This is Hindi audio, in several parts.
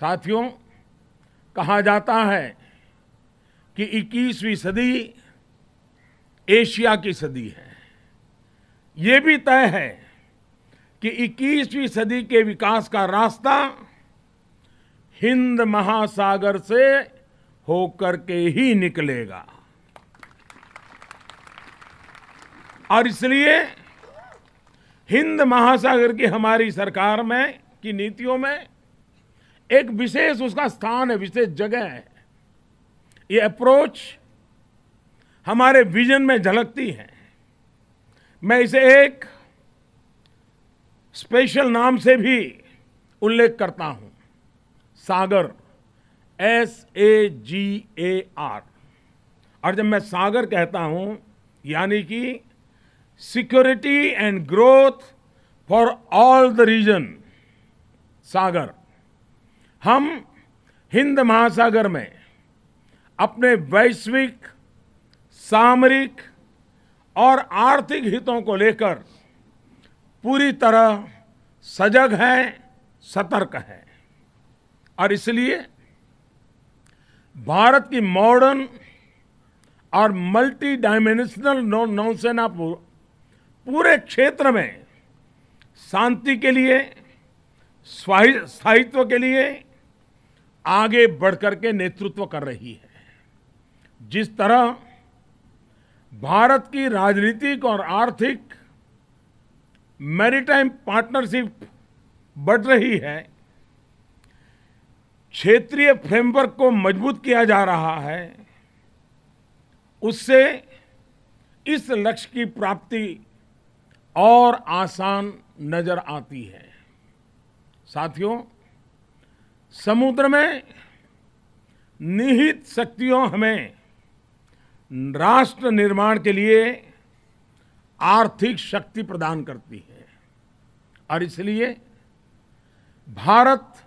साथियों कहा जाता है कि 21वीं सदी एशिया की सदी है ये भी तय है कि 21वीं सदी के विकास का रास्ता हिंद महासागर से होकर के ही निकलेगा और इसलिए हिंद महासागर की हमारी सरकार में की नीतियों में एक विशेष उसका स्थान है विशेष जगह है ये अप्रोच हमारे विजन में झलकती है मैं इसे एक स्पेशल नाम से भी उल्लेख करता हूं सागर S A ji A R और जब मैं सागर कहता हूं यानी कि security and growth for all the region Sagar हम हिंद महासागर में अपने वैश्विक सामरिक और आर्थिक हितों को लेकर पूरी तरह सजग हैं सतर्क हैं और इसलिए भारत की मॉडर्न और मल्टी डायमेंशनल नौ, नौसेना पूरे क्षेत्र में शांति के लिए स्थायित्व के लिए आगे बढ़कर के नेतृत्व कर रही है जिस तरह भारत की राजनीतिक और आर्थिक मैरिटाइम पार्टनरशिप बढ़ रही है क्षेत्रीय फ्रेमवर्क को मजबूत किया जा रहा है उससे इस लक्ष्य की प्राप्ति और आसान नजर आती है साथियों समुद्र में निहित शक्तियों हमें राष्ट्र निर्माण के लिए आर्थिक शक्ति प्रदान करती है और इसलिए भारत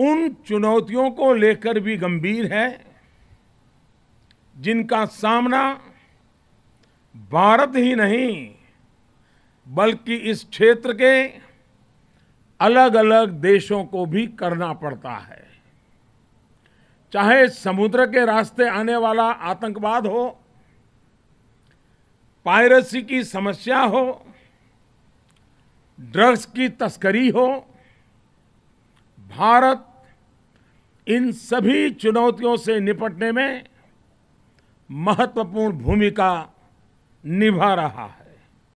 उन चुनौतियों को लेकर भी गंभीर है जिनका सामना भारत ही नहीं बल्कि इस क्षेत्र के अलग अलग देशों को भी करना पड़ता है चाहे समुद्र के रास्ते आने वाला आतंकवाद हो पायरेसी की समस्या हो ड्रग्स की तस्करी हो भारत इन सभी चुनौतियों से निपटने में महत्वपूर्ण भूमिका निभा रहा है